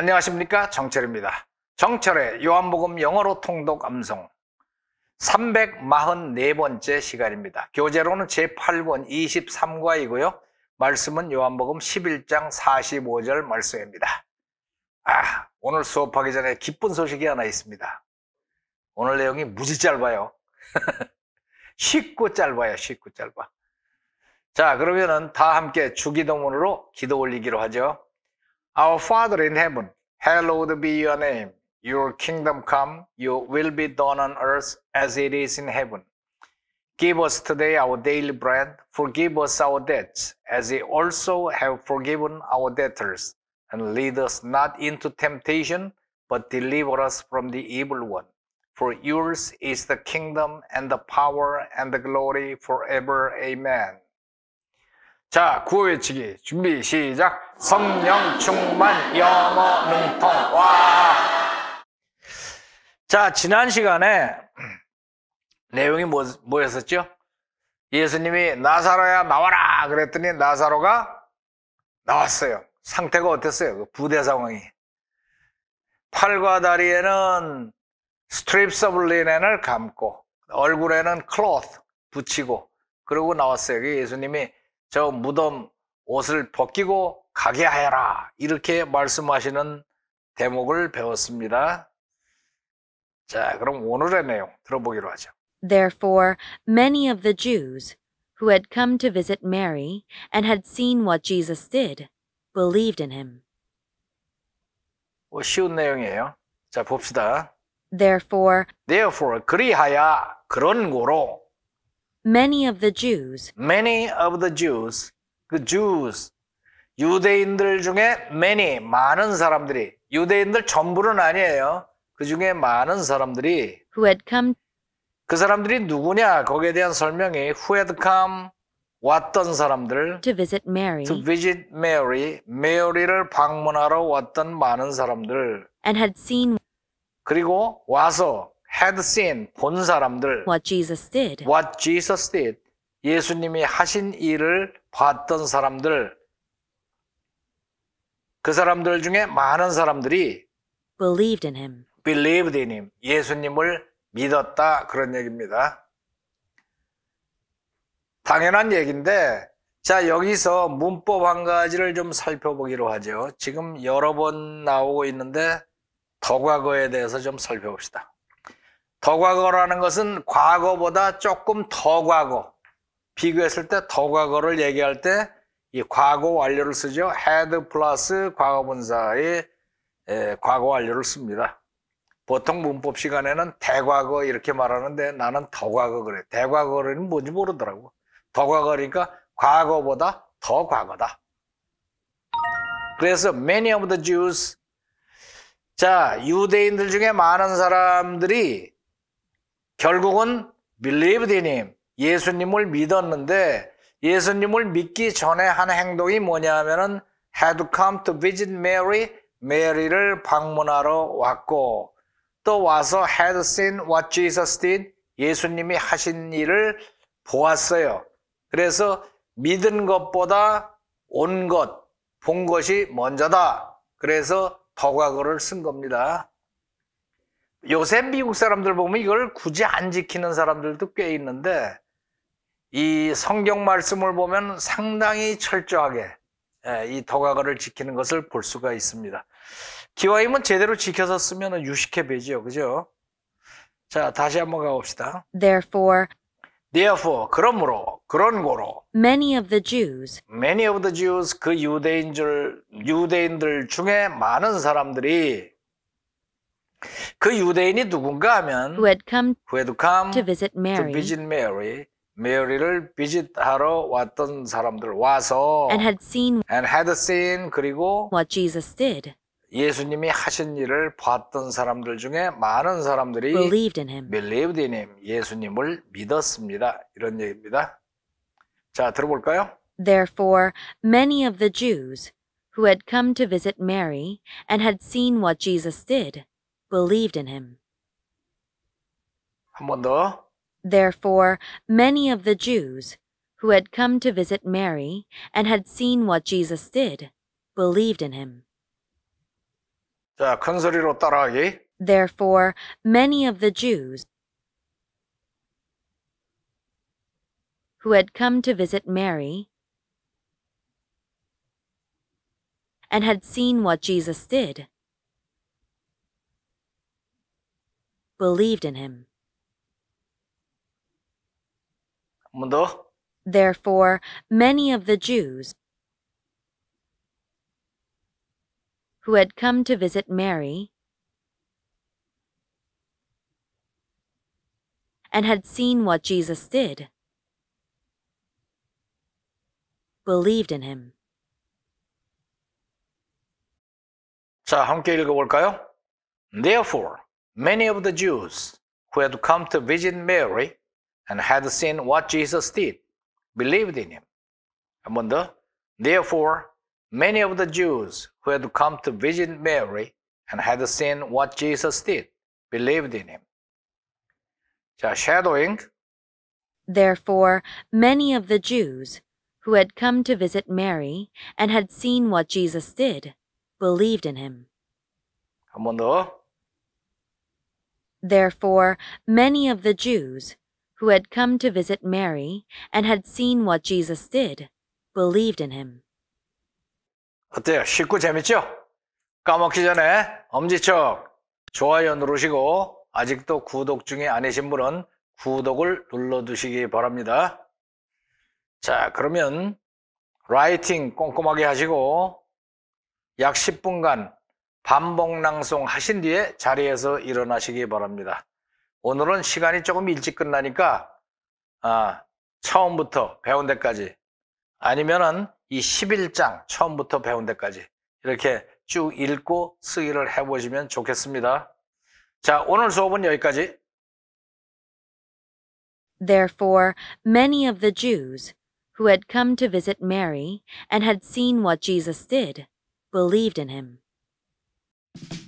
안녕하십니까 정철입니다. 정철의 요한복음 영어로 통독 암송 344번째 시간입니다. 교재로는 제8권 23과이고요. 말씀은 요한복음 11장 45절 말씀입니다. 아, 오늘 수업하기 전에 기쁜 소식이 하나 있습니다. 오늘 내용이 무지 짧아요. 쉽고 짧아요. 쉽고 짧아. 자, 그러면은 다 함께 주기도문으로 기도 올리기로 하죠. Our Father in heaven, hallowed be your name. Your kingdom come, your will be done on earth as it is in heaven. Give us today our daily bread. Forgive us our debts, as we also have forgiven our debtors. And lead us not into temptation, but deliver us from the evil one. For yours is the kingdom and the power and the glory forever. Amen. 자, 구호 외치기 준비 시작. 성령 충만 영어 능통 와. 자, 지난 시간에 내용이 뭐, 뭐였었죠? 예수님이 나사로야 나와라 그랬더니 나사로가 나왔어요. 상태가 어땠어요? 그 부대 상황이. 팔과 다리에는 스트립스 오브 리넨을 감고 얼굴에는 클로스 붙이고 그러고 나왔어요. 그 예수님이 저 무덤 옷을 벗기고 가게 하여라. 이렇게 말씀하시는 대목을 배웠습니다. 자, 그럼 오늘의 내용 들어보기로 하죠. Therefore, many of the Jews who had come to visit Mary and had seen what Jesus did believed in him. 뭐 쉬운 내용이에요. 자, 봅시다. Therefore, therefore 그리하여 그런 거로 many of the Jews. Many of the Jews. 그 Jews. 유대인들 중에 many, 많은 사람들이. 유대인들 전부는 아니에요. 그 중에 많은 사람들이. Who had come. 그 사람들이 누구냐? 거기에 대한 설명이 who had come. 왔던 사람들 to visit Mary. to visit Mary, 메리를 방문하러 왔던 많은 사람들 and had seen 그리고 와서 had seen 본 사람들 what Jesus did what Jesus did 예수님이 하신 일을 봤던 사람들 그 사람들 중에 많은 사람들이 believed in him believed in him 예수님을 믿었다 그런 얘기입니다. 당연한 얘기인데 자 여기서 문법 한 가지를 좀 살펴보기로 하죠. 지금 여러 번 나오고 있는데 더과거에 대해서 좀 살펴봅시다. 더 과거라는 것은 과거보다 조금 더 과거. 비교했을 때 더 과거를 얘기할 때 이 과거 완료를 쓰죠. had 플러스 과거 분사의 과거 완료를 씁니다. 보통 문법 시간에는 대과거 이렇게 말하는데 나는 더 과거 그래. 대과거는 뭔지 모르더라고. 더 과거니까 과거보다 더 과거다. 그래서 many of the Jews 자, 유대인들 중에 많은 사람들이 결국은 believed in him. 예수님을 믿었는데 예수님을 믿기 전에 한 행동이 뭐냐면은 하 had come to visit Mary, 메리를 방문하러 왔고 또 와서 had seen what Jesus did, 예수님이 하신 일을 보았어요. 그래서 믿은 것보다 온 것, 본 것이 먼저다. 그래서 더과거를 쓴 겁니다. 요새 미국 사람들 보면 이걸 굳이 안 지키는 사람들도 꽤 있는데 이 성경 말씀을 보면 상당히 철저하게 예, 이 도가거를 지키는 것을 볼 수가 있습니다. 기와임은 제대로 지켜서 쓰면 유식해 보이죠. 그죠? 자, 다시 한 번 가봅시다. Therefore Therefore, 그러므로, 그런 거로. Many of the Jews. Many of the Jews, 그 유대인들, 유대인들 중에 많은 사람들이 그 유대인이 누군가 하면 who had come, who had come to visit Mary, to visit Mary 메리를 비짓하러 왔던 사람들 와서 and had seen and had seen 그리고 what Jesus did 예수님이 하신 일을 봤던 사람들 중에 많은 사람들이 believed in him believed in him 예수님을 믿었습니다 이런 얘기입니다. 자 들어볼까요? Therefore many of the Jews who had come to visit Mary and had seen what Jesus did believed in him. Therefore, many of the Jews who had come to visit Mary and had seen what Jesus did believed in him. 자, 큰 소리로 따라하기. Therefore, many of the Jews who had come to visit Mary and had seen what Jesus did believed in him. Therefore, many of the Jews who had come to visit Mary and had seen what Jesus did believed in him. 자, 함께 읽어볼까요? Therefore, Many of the Jews who had come to visit Mary and had seen what Jesus did believed in him. Among the, therefore, many of the Jews who had come to visit Mary and had seen what Jesus did believed in him. The shadowing. Therefore, many of the Jews who had come to visit Mary and had seen what Jesus did believed in him. 한 더. Therefore, many of the Jews who had come to visit Mary and had seen what Jesus did believed in him. 어때요? 쉽고 재밌죠? 까먹기 전에 엄지척 좋아요 누르시고 아직도 구독 중에 아니신 분은 구독을 눌러두시기 바랍니다. 자, 그러면 라이팅 꼼꼼하게 하시고 약 10분간 반복낭송 하신 뒤에 자리에서 일어나시기 바랍니다. 오늘은 시간이 조금 일찍 끝나니까 아, 처음부터 배운 데까지 아니면은 이 11장 처음부터 배운 데까지 이렇게 쭉 읽고 쓰기를 해보시면 좋겠습니다. 자, 오늘 수업은 여기까지. Therefore, many of the Jews who had come to visit Mary and had seen what Jesus did believed in him. you